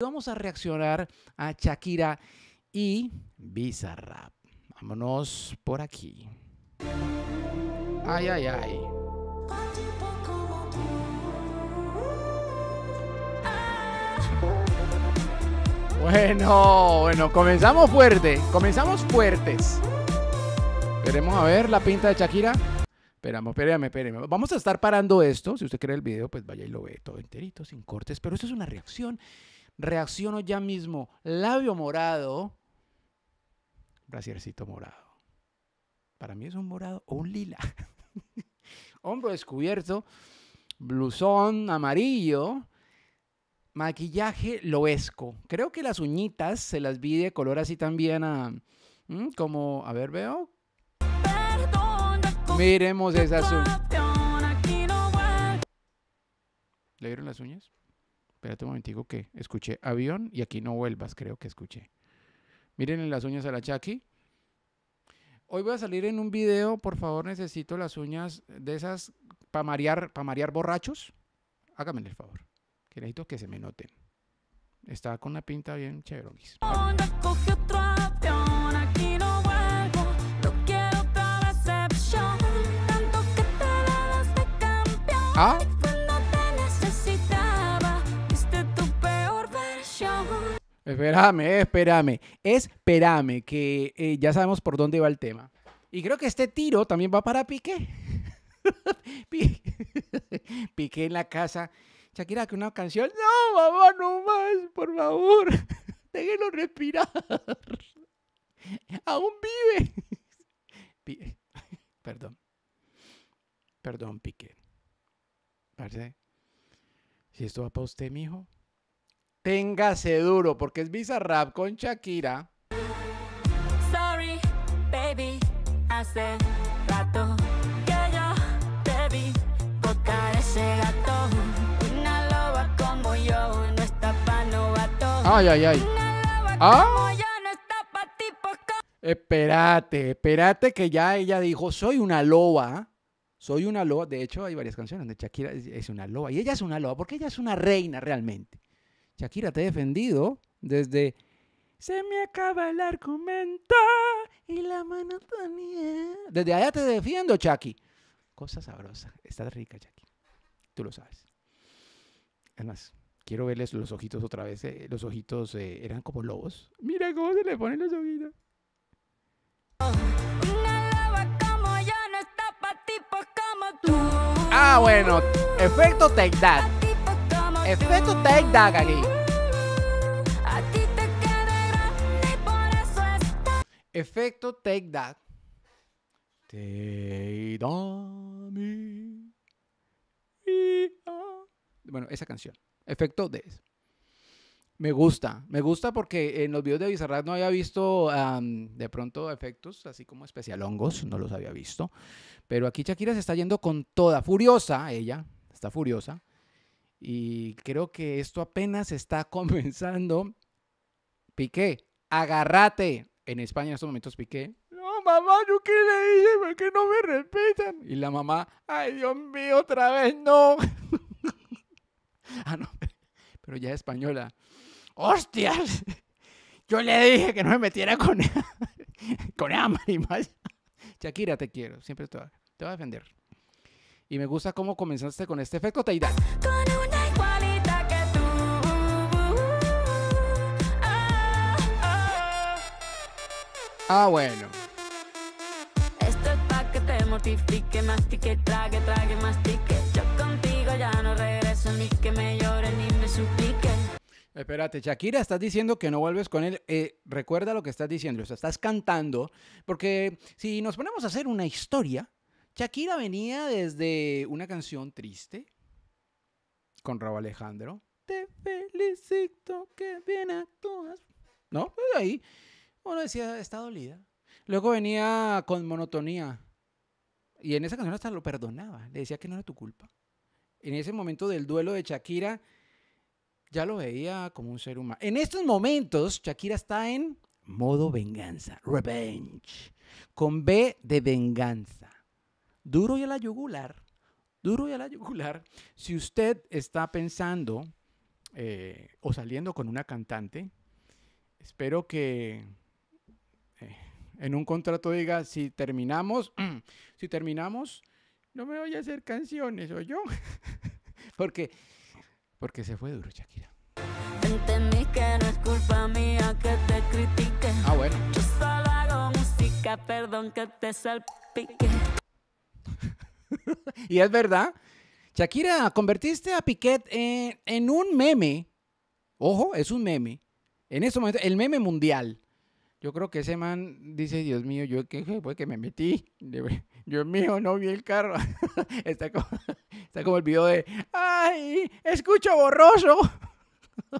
Vamos a reaccionar a Shakira y Bizarrap. Vámonos por aquí. Ay, ay, ay. Bueno, bueno, comenzamos fuerte, comenzamos fuertes. Queremos a ver la pinta de Shakira. Esperamos, espérame, espérame. Vamos a estar parando esto. Si usted quiere el video, pues vaya y lo ve todo enterito, sin cortes. Pero esto es una reacción reacciono ya mismo. Labio morado, brasiercito morado. Para mí es un morado o un lila. Hombro descubierto, blusón amarillo, maquillaje loesco. Creo que las uñitas se las vi de color así también a... Como, a ver, veo. Miremos esas uñas. ¿Le vieron las uñas? Espérate un momentico que escuché avión y aquí no vuelvas, creo que escuché. Miren las uñas a la Chucky. Hoy voy a salir en un video, por favor, necesito las uñas de esas para marear, marear borrachos. hágame el favor, que necesito que se me noten. Está con la pinta bien chévere. Ah, Espérame, espérame, espérame, que eh, ya sabemos por dónde va el tema. Y creo que este tiro también va para Piqué. Piqué en la casa. Shakira, que una canción. No, mamá, no más, por favor. Déjenlo respirar. Aún vive. Perdón. Perdón, Piqué. Parece. si esto va para usted, mijo. Téngase duro, porque es Bizarrap con Shakira. Sorry, baby, hace rato Ay, ay, ay. ¿Ah? Espérate, espérate que ya ella dijo, soy una loba. Soy una loba. De hecho, hay varias canciones donde Shakira es una loba. Y ella es una loba, porque ella es una reina realmente. Shakira, te he defendido desde se me acaba el argumento y la monotonía. Desde allá te defiendo, Chucky. Cosa sabrosa. Estás rica, Chucky. Tú lo sabes. Además, quiero verles los ojitos otra vez. Eh, los ojitos eh, eran como lobos. Mira cómo se le ponen los ojitos. Ah, bueno. Efecto Take That. Efecto Take That, Gali. Efecto Take That. Bueno, esa canción. Efecto de Me gusta, me gusta porque en los videos de bizarras no había visto de pronto efectos así como especial hongos. no los había visto. Pero aquí Shakira se está yendo con toda, furiosa ella, está furiosa. Y creo que esto apenas está comenzando. Piqué, agárrate. En España en estos momentos Piqué. No, mamá, ¿yo qué le dije? ¿Por qué no me respetan? Y la mamá, ay, Dios mío, otra vez no. ah, no, pero ya es española. ¡Hostias! Yo le dije que no me metiera con ella. con ella, más. Shakira, te quiero. Siempre te voy, a, defender. Y me gusta cómo comenzaste con este efecto Teidad. Ah, bueno. Esto que te mortifique, trague, contigo ya no regreso que me ni me Espérate, Shakira, estás diciendo que no vuelves con él. Eh, recuerda lo que estás diciendo, o sea, estás cantando, porque si nos ponemos a hacer una historia, Shakira venía desde una canción triste con Raúl Alejandro. Te felicito que bien actúas. ¿No? Pues ahí. Uno decía, está dolida. Luego venía con monotonía. Y en esa canción hasta lo perdonaba. Le decía que no era tu culpa. En ese momento del duelo de Shakira, ya lo veía como un ser humano. En estos momentos, Shakira está en modo venganza. Revenge. Con B de venganza. Duro y a la yugular. Duro y a la yugular. Si usted está pensando eh, o saliendo con una cantante, espero que en un contrato diga, si terminamos, si terminamos, no me voy a hacer canciones, o yo. porque, porque se fue duro, Shakira. Entendí que no es culpa mía que te critique. Ah, bueno. solo música, perdón que te salpique. y es verdad. Shakira, convertiste a Piquet en, en un meme. Ojo, es un meme. En ese momento, el meme mundial. Yo creo que ese man dice, Dios mío, yo qué fue que me metí. Dios mío, no vi el carro. está, como, el video de, ay, escucho borroso.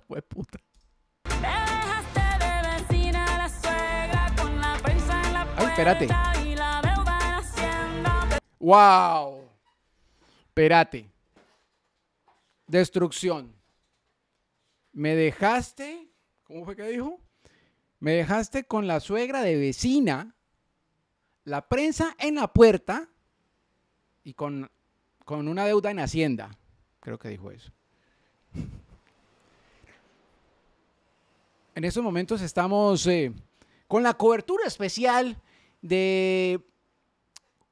Fue puta. Ay, espérate. Wow. Espérate. Destrucción. Me dejaste. ¿Cómo fue que dijo? Me dejaste con la suegra de vecina, la prensa en la puerta y con, una deuda en Hacienda. Creo que dijo eso. En estos momentos estamos eh, con la cobertura especial de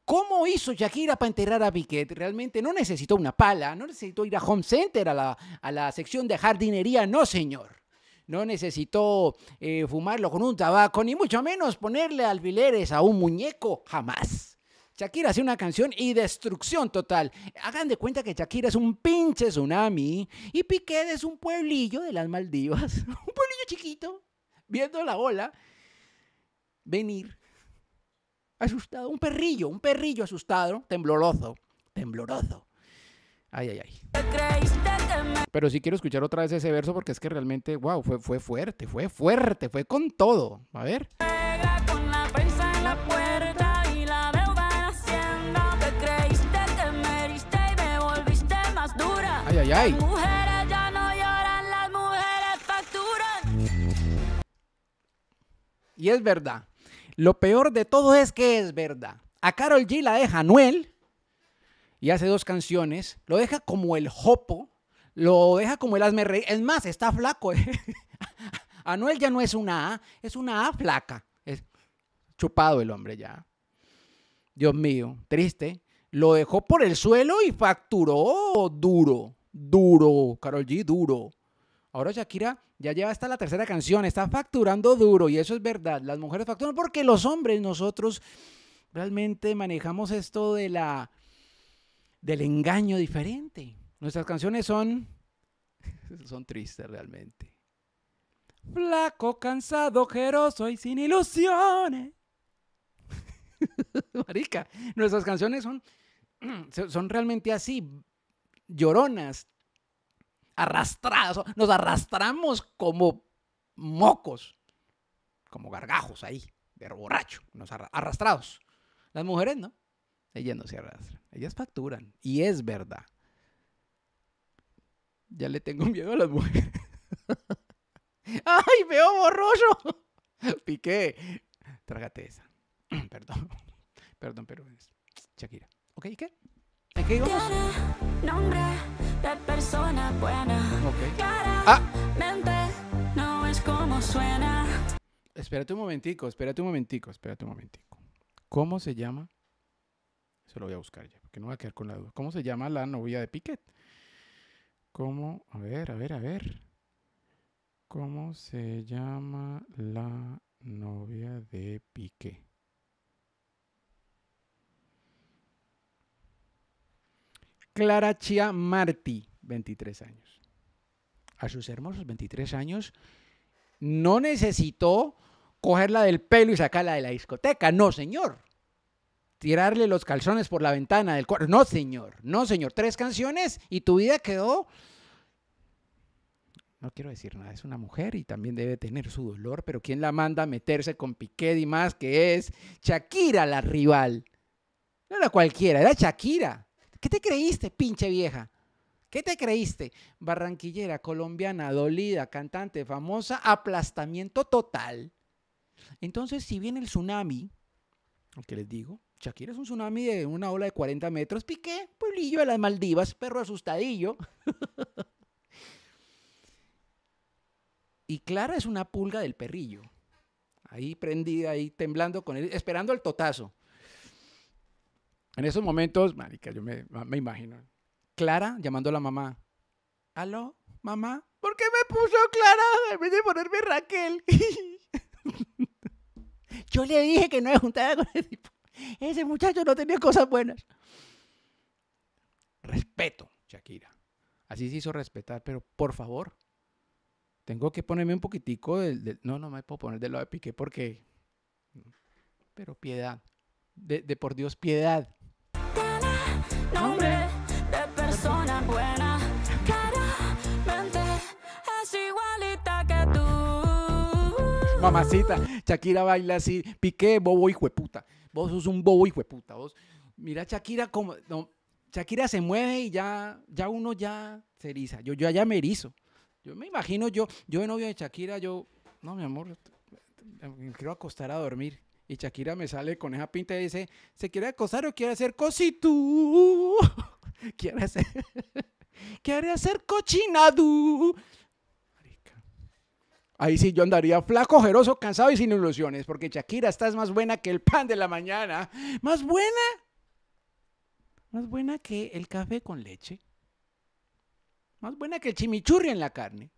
¿Cómo hizo Shakira para enterrar a Piquet? Realmente no necesitó una pala, no necesitó ir a Home Center, a la, a la sección de jardinería, no señor no necesitó eh, fumarlo con un tabaco, ni mucho menos ponerle alfileres a un muñeco, jamás. Shakira hace una canción y destrucción total. Hagan de cuenta que Shakira es un pinche tsunami y Piqué es un pueblillo de las Maldivas, un pueblillo chiquito, viendo la ola venir asustado, un perrillo, un perrillo asustado, tembloroso, tembloroso. Ay, ay, ay. Pero sí quiero escuchar otra vez ese verso porque es que realmente, wow, fue, fue fuerte, fue fuerte, fue con todo. A ver. Ay, ay, ay. Y es verdad. Lo peor de todo es que es verdad. A Carol G la deja Anuel y hace dos canciones, lo deja como el hopo lo deja como el asmerrey. Es más, está flaco. ¿eh? Anuel ya no es una A, es una A flaca. Es chupado el hombre ya. Dios mío, triste. Lo dejó por el suelo y facturó duro, duro, Carol G, duro. Ahora Shakira ya lleva hasta la tercera canción, está facturando duro y eso es verdad. Las mujeres facturan porque los hombres, nosotros realmente manejamos esto de la del engaño diferente. Nuestras canciones son, son tristes realmente. Flaco, cansado, ojeroso y sin ilusiones. Marica, nuestras canciones son, son realmente así, lloronas, arrastradas, nos arrastramos como mocos, como gargajos ahí, de borracho, nos arrastrados. Las mujeres, ¿no? ellas no se arrastran, ellas facturan. Y es verdad. Ya le tengo miedo a las mujeres. ¡Ay, veo borroso! Piqué. Trágate esa. Perdón. Perdón, pero es Shakira. ¿Ok? ¿Y qué? ¿En qué íbamos? nombre de persona ah. mente, no es como suena. Espérate un momentico, espérate un momentico, espérate un momentico. ¿Cómo se llama se lo voy a buscar ya, porque no voy a quedar con la duda. ¿Cómo se llama la novia de Piquet? ¿Cómo? A ver, a ver, a ver. ¿Cómo se llama la novia de Piqué? Clara Chia Martí, 23 años. A sus hermosos 23 años, no necesitó cogerla del pelo y sacarla de la discoteca. No, señor tirarle los calzones por la ventana del cuarto. No, señor, no, señor. Tres canciones y tu vida quedó. No quiero decir nada, es una mujer y también debe tener su dolor, pero ¿quién la manda a meterse con Piquet y más que es Shakira la rival? No era cualquiera, era Shakira. ¿Qué te creíste, pinche vieja? ¿Qué te creíste? Barranquillera, colombiana, dolida, cantante, famosa, aplastamiento total. Entonces, si viene el tsunami, lo les digo, Shakira es un tsunami de una ola de 40 metros. Piqué, pueblillo de las Maldivas, perro asustadillo. y Clara es una pulga del perrillo. Ahí prendida, ahí temblando con él, esperando el totazo. En esos momentos, marica, yo me, imagino. Clara llamando a la mamá. ¿Aló, mamá? ¿Por qué me puso Clara en vez de ponerme Raquel? yo le dije que no me juntada con el ese muchacho no tenía cosas buenas. Respeto, Shakira. Así se hizo respetar, pero por favor, tengo que ponerme un poquitico del... no, no me puedo poner de lado de Piqué porque... Pero piedad. De, por Dios, piedad. Nombre de persona buena, es igualita que tú. Mamacita, Shakira baila así, piqué, bobo, hijo de puta vos sos un bobo, hijo de puta, vos. Mira Shakira como, Shakira se mueve y ya, ya uno ya se eriza, yo, yo allá me erizo. Yo me imagino yo, yo de novio de Shakira, yo, no, mi amor, me quiero acostar a dormir. Y Shakira me sale con esa pinta y dice, ¿se quiere acostar o quiere hacer cositú? quiere hacer... Quiere hacer cochinadú. Ahí sí yo andaría flaco, ojeroso, cansado y sin ilusiones, porque Shakira, estás más buena que el pan de la mañana. ¿Más buena? Más buena que el café con leche. Más buena que el chimichurri en la carne.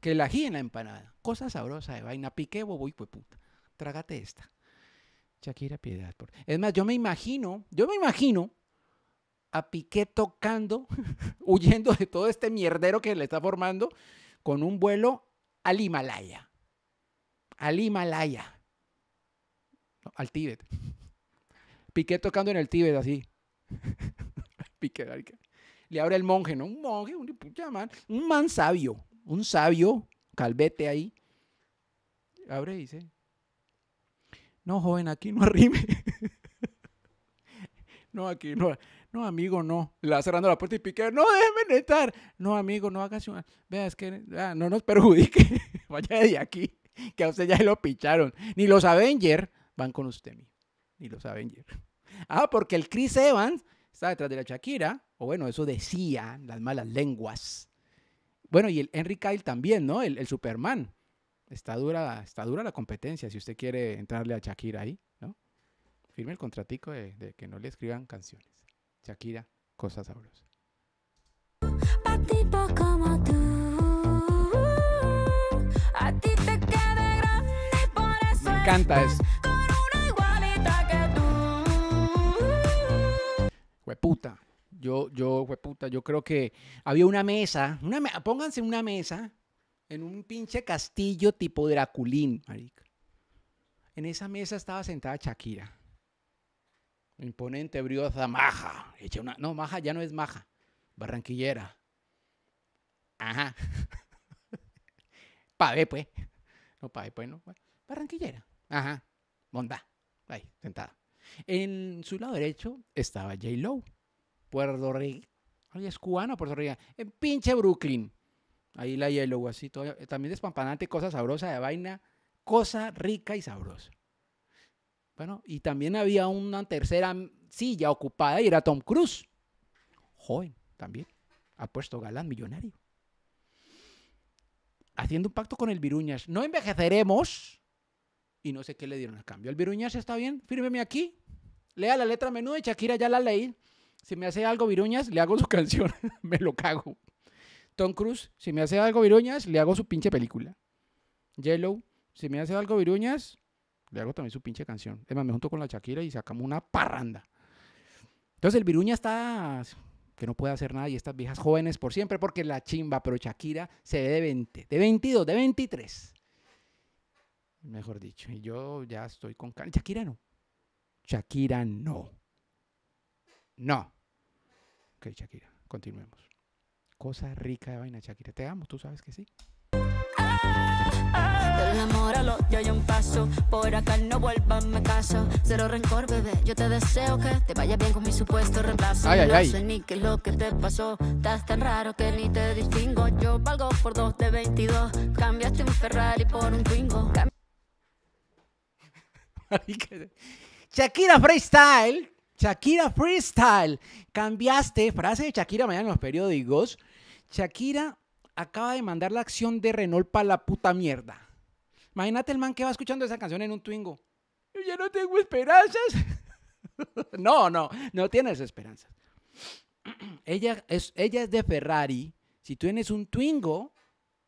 Que el ají en la empanada. Cosa sabrosa de vaina. Piqué, bobo y puta. Trágate esta. Shakira, piedad. Por... Es más, yo me imagino, yo me imagino a Piqué tocando, huyendo de todo este mierdero que le está formando, con un vuelo al Himalaya. Al Himalaya. al Tíbet. Piqué tocando en el Tíbet así. Le abre el monje, ¿no? Un monje, un man, un man sabio, un sabio, calvete ahí. Abre y dice, no, joven, aquí no arrime. no, aquí no, no, amigo, no. Le va cerrando la puerta y pique no, déjeme entrar. No, amigo, no hagas una. Vea, es que no nos perjudique. Vaya de aquí, que a usted ya lo picharon. Ni los Avengers van con usted, mi. Ni los Avengers. Ah, porque el Chris Evans está detrás de la Shakira. O bueno, eso decían las malas lenguas. Bueno, y el Henry Kyle también, ¿no? El, Superman. Está dura, está dura la competencia si usted quiere entrarle a Shakira ahí, ¿no? Firme el contratico de que no le escriban canciones. Shakira, cosas Sabrosa. a ti te queda grande, Me encanta eso. Yo, yo, hueputa, yo creo que había una mesa, una pónganse una mesa en un pinche castillo tipo Draculín, En esa mesa estaba sentada Shakira. Imponente, briosa, maja. Echa una... No, maja ya no es maja. Barranquillera. Ajá. Pave, pues. No, pave, pues, no. Barranquillera. Ajá. Bondá. Ahí, sentada. En su lado derecho estaba J. Low. Puerto Rico. Oye, es cubano, Puerto Rico. En pinche Brooklyn. Ahí la J. Lowe, así. Eh, también despampanante, cosa sabrosa de vaina. Cosa rica y sabrosa. Bueno, y también había una tercera silla ocupada y era Tom Cruise, joven también, Ha puesto galán, millonario. Haciendo un pacto con el Viruñas, no envejeceremos. Y no sé qué le dieron a cambio. El Viruñas está bien, fírmeme aquí. Lea la letra menú de Shakira ya la leí. Si me hace algo Viruñas, le hago su canción, me lo cago. Tom Cruise, si me hace algo Viruñas, le hago su pinche película. Yellow, si me hace algo Viruñas, le hago también su pinche canción. Además me junto con la Shakira y sacamos una parranda. Entonces el Viruña está que no puede hacer nada y estas viejas jóvenes por siempre porque la chimba, pero Shakira se ve de 20, de 22, de 23. Mejor dicho, y yo ya estoy con Shakira no. Shakira no. No. Ok, Shakira, continuemos. Cosa rica de vaina, Shakira. Te amo, tú sabes que sí. Ah, ah. Del amor ya hay un paso. Por acá no vuelvas me caso. Cero rencor, bebé. Yo te deseo que te vaya bien con mi supuesto reemplazo. Ay, No sé ni qué es lo que te pasó. Estás tan raro que ni te distingo. Yo valgo por dos de 22. Cambiaste un Ferrari por un Twingo. Shakira Freestyle. Shakira Freestyle. Cambiaste frase de Shakira mañana en los periódicos. Shakira acaba de mandar la acción de Renault para la puta mierda. Imagínate el man que va escuchando esa canción en un Twingo. Yo ya no tengo esperanzas. no, no, no tienes esperanzas. ella, es, ella es de Ferrari. Si tú tienes un Twingo,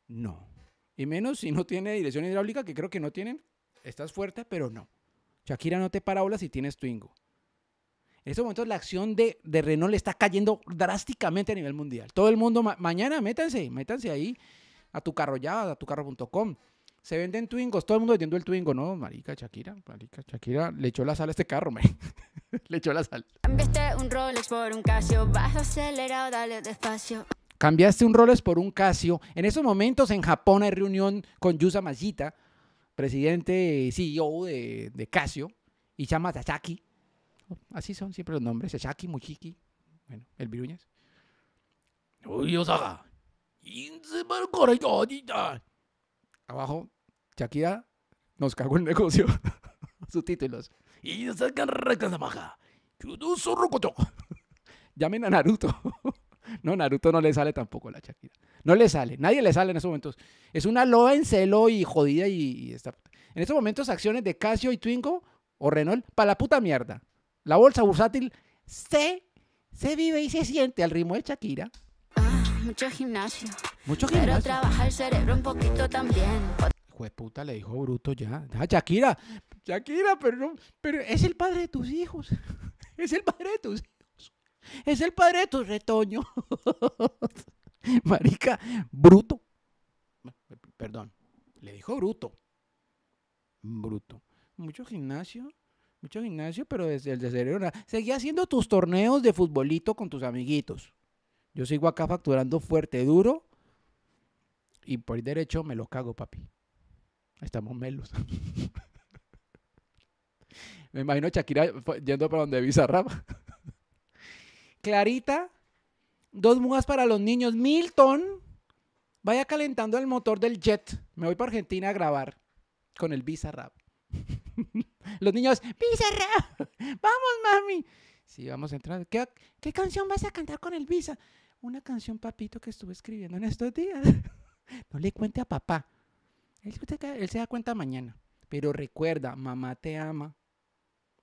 no. Y menos si no tiene dirección hidráulica, que creo que no tienen. Estás fuerte, pero no. Shakira no te para parabola si tienes Twingo. En estos momentos la acción de, Renault le está cayendo drásticamente a nivel mundial. Todo el mundo, mañana métanse, métanse ahí a tu carro ya, a tu carro.com. Se venden Twingos, todo el mundo vendiendo el Twingo, ¿no? Marica, Shakira, marica, Shakira le echó la sal a este carro, me. le echó la sal. Cambiaste un Rolex por un Casio, vas acelerado, dale despacio. Cambiaste un Rolex por un Casio. En esos momentos en Japón hay reunión con Yusa Mashita, presidente CEO de, Casio, y llama Sasaki. Así son siempre los nombres, Sasaki, Muchiki bueno, el Viruñas. Uy, abajo, Shakira nos cagó el negocio. títulos Y Llamen a Naruto. No, Naruto no le sale tampoco la Shakira. No le sale. Nadie le sale en esos momentos. Es una loa en celo y jodida y, está. En estos momentos, acciones de Casio y Twingo o Renault para la puta mierda. La bolsa bursátil se, se vive y se siente al ritmo de Shakira. Ah, mucho gimnasio. Mucho gimnasio. el cerebro un poquito también. Juez puta le dijo bruto ya. Ah, Shakira, Shakira, perdón! pero es el padre de tus hijos. Es el padre de tus hijos. Es el padre de tus retoños. Marica, bruto. Perdón, le dijo bruto. Bruto. Mucho gimnasio, mucho gimnasio, pero desde el de cerebro. Seguía haciendo tus torneos de futbolito con tus amiguitos. Yo sigo acá facturando fuerte, duro y por derecho me lo cago, papi. Estamos melos. me imagino Shakira yendo para donde Visa Clarita, dos mugas para los niños. Milton, vaya calentando el motor del jet. Me voy para Argentina a grabar con el Visa Rap. los niños, Visa vamos mami. Sí, vamos a entrar. ¿Qué, ¿Qué, canción vas a cantar con el Visa? Una canción, papito, que estuve escribiendo en estos días. No le cuente a papá. Él, se da cuenta mañana. Pero recuerda, mamá te ama,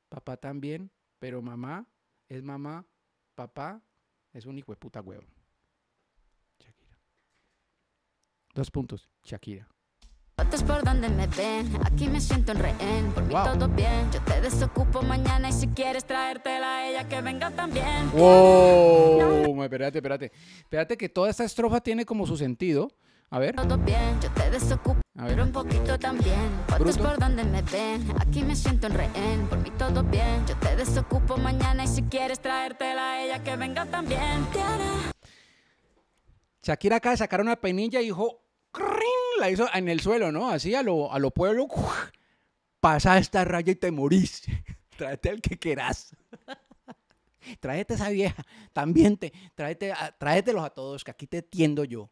papá también, pero mamá es mamá, papá es un hijo de puta huevo. Shakira. Dos puntos, Shakira. por donde me ven, aquí me siento en rehén, por mí todo bien, yo te desocupo mañana y si quieres traértela a ella que venga también. Wow, espérate, espérate, espérate que toda esta estrofa tiene como su sentido, a ver. Todo bien, yo te desocupo. Pero un poquito también. ¿Cuántos por donde me ven. Aquí me siento en rehén. Por mí todo bien. Yo te desocupo mañana. Y si quieres traértela a ella, que venga también. Tiara. Shakira acá de sacar una penilla y dijo. La hizo en el suelo, ¿no? Así a lo, a pueblo. Pasa esta raya y te morís. Tráete el que quieras. tráete esa vieja. También te. Tráete, a, tráetelos a todos, que aquí te tiendo yo.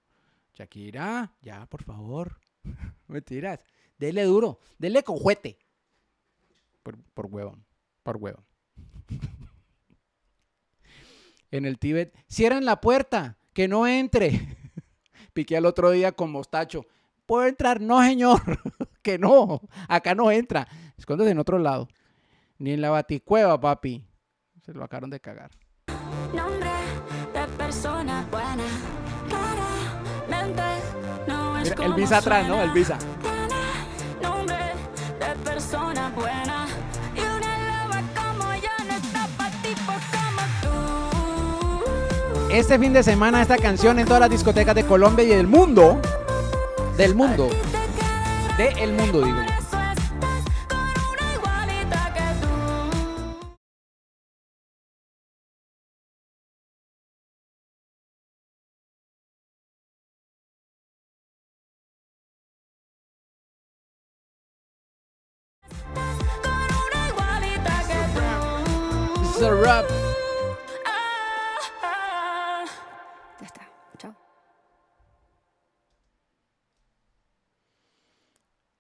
Shakira, ya, por favor. Mentiras. Dele duro. Dele conjuete. Por, por huevón. Por huevón. en el Tíbet, cierren la puerta, que no entre. Piqué al otro día con mostacho. ¿Puedo entrar? No, señor. que no. Acá no entra. Escóndete en otro lado. Ni en la baticueva, papi. Se lo acabaron de cagar. Nombre de persona buena el visa atrás, ¿no? El visa. Este fin de semana esta canción en todas las discotecas de Colombia y del mundo. Del mundo. Del el mundo, digo.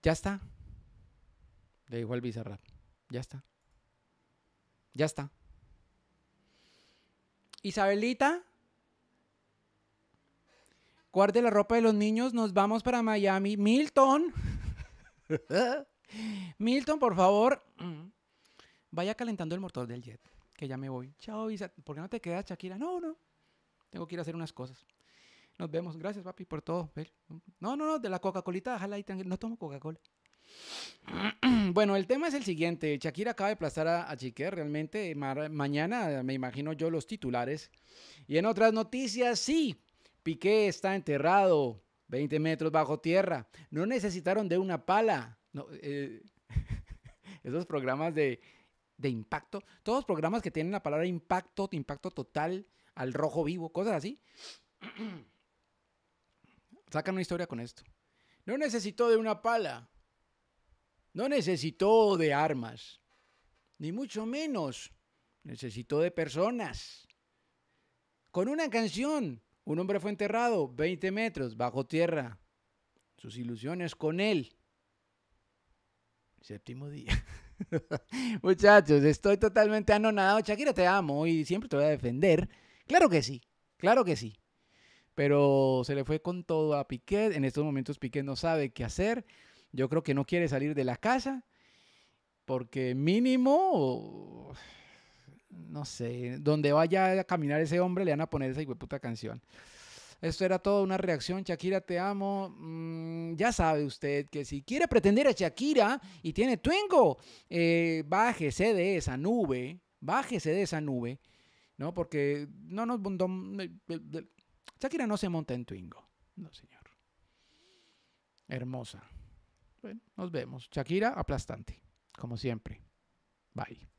Ya está. Le igual bizarra Bizarrap. Ya está. Ya está. Isabelita, guarde la ropa de los niños, nos vamos para Miami. Milton, Milton, por favor, vaya calentando el motor del jet, que ya me voy. Chao, Isa. ¿Por qué no te quedas, Shakira? No, no. Tengo que ir a hacer unas cosas. Nos vemos. Gracias, papi, por todo. No, no, no, de la Coca-Colita, déjala ahí tranquilo. No tomo Coca-Cola. Bueno, el tema es el siguiente. Shakira acaba de aplastar a, a realmente. mañana me imagino yo los titulares. Y en otras noticias, sí. Piqué está enterrado 20 metros bajo tierra. No necesitaron de una pala. Eh, esos programas de, de impacto. Todos los programas que tienen la palabra impacto, impacto total, al rojo vivo, cosas así. Sacan una historia con esto. No necesitó de una pala. No necesitó de armas. Ni mucho menos. Necesitó de personas. Con una canción, un hombre fue enterrado 20 metros bajo tierra. Sus ilusiones con él. Séptimo día. Muchachos, estoy totalmente anonadado. Shakira, te amo y siempre te voy a defender. Claro que sí, claro que sí. Pero se le fue con todo a Piquet. En estos momentos Piquet no sabe qué hacer. Yo creo que no quiere salir de la casa. Porque mínimo, no sé, donde vaya a caminar ese hombre le van a poner esa puta canción. Esto era toda una reacción, Shakira te amo. Mm, ya sabe usted que si quiere pretender a Shakira y tiene Twingo, eh, bájese de esa nube, bájese de esa nube, ¿no? Porque no nos... Eh, eh, Shakira no se monta en Twingo. No, señor. Hermosa. Bueno, nos vemos. Shakira aplastante, como siempre. Bye.